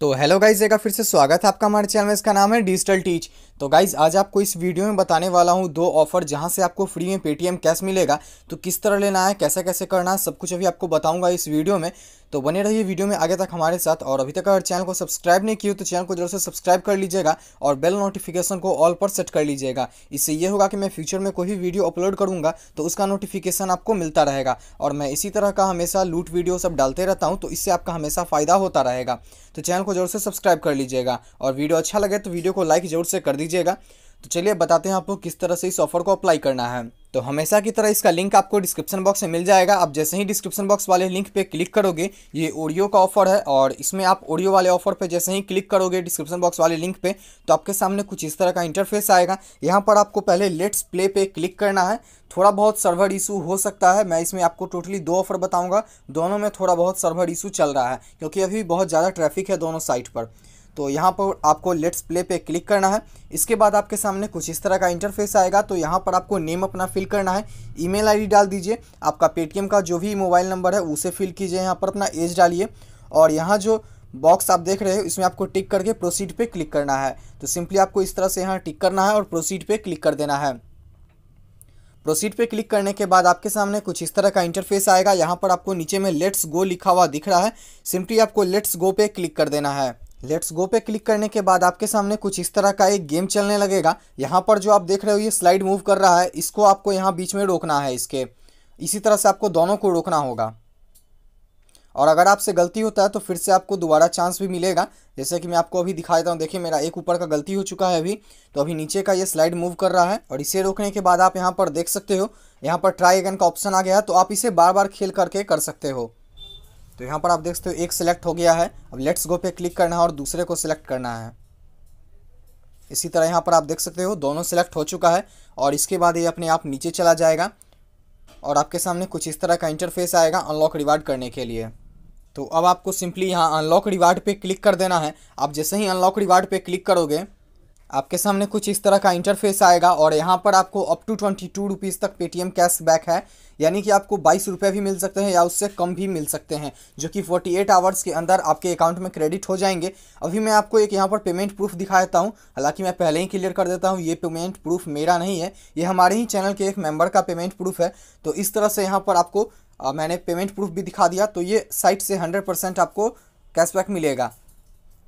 तो hello guys एक फिर से स्वागत है आपका हमारे चैनल में इसका नाम है डिजिटल टीच तो गाइज आज आपको इस वीडियो में बताने वाला हूँ दो ऑफर जहाँ से आपको फ्री में पेटीएम कैश मिलेगा तो किस तरह लेना है कैसे कैसे करना है सब कुछ अभी आपको बताऊंगा इस वीडियो में तो बने रहिए वीडियो में आगे तक हमारे साथ और अभी तक अगर चैनल को सब्सक्राइब नहीं किया तो चैनल को जरूर से सब्सक्राइब कर लीजिएगा और बेल नोटिफिकेशन को ऑल पर सेट कर लीजिएगा इससे ये होगा कि मैं फ्यूचर में कोई भी वीडियो अपलोड करूँगा तो उसका नोटिफिकेशन आपको मिलता रहेगा और मैं इसी तरह का हमेशा लूट वीडियो सब डालते रहता हूँ तो इससे आपका हमेशा फ़ायदा होता रहेगा तो चैनल को जरूर से सब्सक्राइब कर लीजिएगा और वीडियो अच्छा लगे तो वीडियो को लाइक जरूर से कर दीजिएगा तो चलिए बताते हैं आपको किस तरह से इस ऑफर को अप्लाई करना है तो हमेशा की तरह इसका लिंक आपको डिस्क्रिप्शन बॉक्स में मिल जाएगा आप जैसे ही डिस्क्रिप्शन बॉक्स वाले लिंक पे क्लिक करोगे ये ओडियो का ऑफर है और इसमें आप ओडियो वाले ऑफर पे जैसे ही क्लिक करोगे डिस्क्रिप्शन बॉक्स वाले लिंक पे तो आपके सामने कुछ इस तरह का इंटरफेस आएगा यहाँ पर आपको पहले लेट्स प्ले पे क्लिक करना है थोड़ा बहुत सर्वर इशू हो सकता है मैं इसमें आपको टोटली दो ऑफर बताऊँगा दोनों में थोड़ा बहुत सर्वर इशू चल रहा है क्योंकि अभी बहुत ज़्यादा ट्रैफिक है दोनों साइट पर तो यहाँ पर आपको लेट्स प्ले पे क्लिक करना है इसके बाद आपके सामने कुछ इस तरह का इंटरफेस आएगा तो यहाँ पर आपको नेम अपना फिल करना है ईमेल आईडी डाल दीजिए आपका पेटीएम का जो भी मोबाइल नंबर है उसे फिल कीजिए यहाँ पर अपना एज डालिए और यहाँ जो बॉक्स आप देख रहे हो इसमें आपको टिक करके प्रोसीड पर क्लिक करना है तो सिंपली आपको इस तरह से यहाँ टिक करना है और प्रोसीड पर क्लिक कर देना है प्रोसीड पे क्लिक करने के बाद आपके सामने कुछ इस तरह का इंटरफेस आएगा यहाँ पर आपको नीचे में लेट्स गो लिखा हुआ दिख रहा है सिंपली आपको लेट्स गो पे क्लिक कर देना है लेट्स गो पे क्लिक करने के बाद आपके सामने कुछ इस तरह का एक गेम चलने लगेगा यहाँ पर जो आप देख रहे हो ये स्लाइड मूव कर रहा है इसको आपको यहाँ बीच में रोकना है इसके इसी तरह से आपको दोनों को रोकना होगा और अगर आपसे गलती होता है तो फिर से आपको दोबारा चांस भी मिलेगा जैसे कि मैं आपको अभी दिखा देता हूँ देखिए मेरा एक ऊपर का गलती हो चुका है अभी तो अभी नीचे का ये स्लाइड मूव कर रहा है और इसे रोकने के बाद आप यहाँ पर देख सकते हो यहाँ पर ट्राई अगेन का ऑप्शन आ गया है तो आप इसे बार बार खेल करके कर सकते हो तो यहाँ पर आप देख सकते हो एक सेलेक्ट हो गया है अब लेट्स गो पे क्लिक करना है और दूसरे को सिलेक्ट करना है इसी तरह यहाँ पर आप देख सकते हो दोनों सेलेक्ट हो चुका है और इसके बाद ये अपने आप नीचे चला जाएगा और आपके सामने कुछ इस तरह का इंटरफेस आएगा अनलॉक रिवार्ड करने के लिए तो अब आपको सिंपली यहाँ अनलॉक रिवार्ड पे क्लिक कर देना है आप जैसे ही अनलॉक रिवार्ड पे क्लिक करोगे आपके सामने कुछ इस तरह का इंटरफेस आएगा और यहाँ पर आपको up to twenty two rupees तक पेटीएम कैशबैक है यानी कि आपको बाईस रुपये भी मिल सकते हैं या उससे कम भी मिल सकते हैं जो कि फोर्टी एट आवर्स के अंदर आपके अकाउंट में क्रेडिट हो जाएंगे अभी मैं आपको एक यहाँ पर पेमेंट प्रूफ दिखा देता हूँ हालाँकि मैं पहले ही क्लियर कर देता हूँ ये पेमेंट प्रूफ मेरा नहीं है ये हमारे ही चैनल के एक मेम्बर का पेमेंट प्रूफ है तो इस तरह से यहाँ पर आपको मैंने पेमेंट प्रूफ भी दिखा दिया तो ये साइट से हंड्रेड परसेंट आपको कैशबैक मिलेगा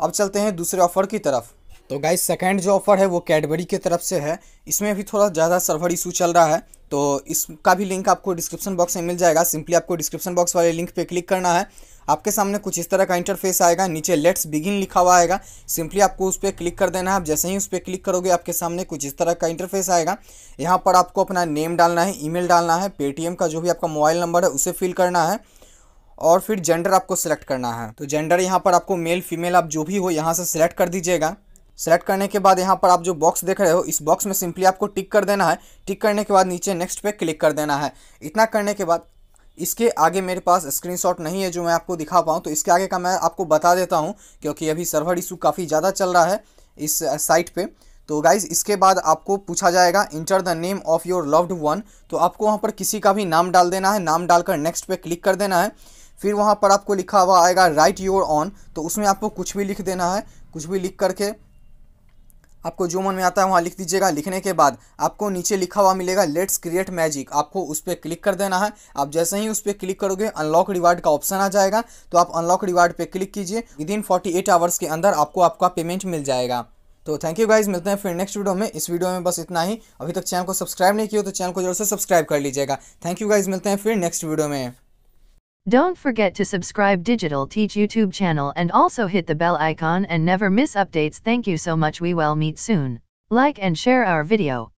अब चलते हैं दूसरे ऑफर की तरफ तो गाइस सेकंड जो ऑफर है वो कैडबरी की तरफ से है इसमें भी थोड़ा ज़्यादा सर्वर इशू चल रहा है तो इसका भी लिंक आपको डिस्क्रिप्शन बॉक्स में मिल जाएगा सिंपली आपको डिस्क्रिप्शन बॉक्स वाले लिंक पे क्लिक करना है आपके सामने कुछ इस तरह का इंटरफेस आएगा नीचे लेट्स बिगिन लिखा हुआ आएगा सिंपली आपको उस पर क्लिक कर देना है आप जैसे ही उस पर क्लिक करोगे आपके सामने कुछ इस तरह का इंटरफेस आएगा यहाँ पर आपको अपना नेम डालना है ई डालना है पेटीएम का जो भी आपका मोबाइल नंबर है उसे फिल करना है और फिर जेंडर आपको सिलेक्ट करना है तो जेंडर यहाँ पर आपको मेल फीमेल आप जो भी हो यहाँ से सिलेक्ट कर दीजिएगा सेलेक्ट करने के बाद यहाँ पर आप जो बॉक्स देख रहे हो इस बॉक्स में सिंपली आपको टिक कर देना है टिक करने के बाद नीचे नेक्स्ट पे क्लिक कर देना है इतना करने के बाद इसके आगे मेरे पास स्क्रीनशॉट नहीं है जो मैं आपको दिखा पाऊँ तो इसके आगे का मैं आपको बता देता हूँ क्योंकि अभी सर्वर इशू काफ़ी ज़्यादा चल रहा है इस साइट पर तो गाइज इसके बाद आपको पूछा जाएगा enter the name of your loved one तो आपको वहाँ पर किसी का भी नाम डाल देना है नाम डालकर नेक्स्ट पे क्लिक कर देना है फिर वहाँ पर आपको लिखा हुआ आएगा राइट योर ऑन तो उसमें आपको कुछ भी लिख देना है कुछ भी लिख करके आपको जो मन में आता है वहाँ लिख दीजिएगा लिखने के बाद आपको नीचे लिखा हुआ मिलेगा लेट्स क्रिएट मैजिक आपको उस पर क्लिक कर देना है आप जैसे ही उस पर क्लिक करोगे अनलॉक रिवार्ड का ऑप्शन आ जाएगा तो आप अनलॉक रिवार्ड पर क्लिक कीजिए within forty eight hours के अंदर आपको आपका पेमेंट मिल जाएगा तो थैंक यू गाइज मिलते हैं फिर नेक्स्ट वीडियो में इस वीडियो में बस इतना ही अभी तक चैनल को सब्सक्राइब नहीं किया तो चैनल को जरूर से सब्सक्राइब कर लीजिएगा थैंक यू गाइज मिलते हैं फिर नेक्स्ट वीडियो में Don't forget to subscribe Digital Teach YouTube channel and also hit the bell icon and never miss updates. Thank you so much. We will meet soon. Like and share our video.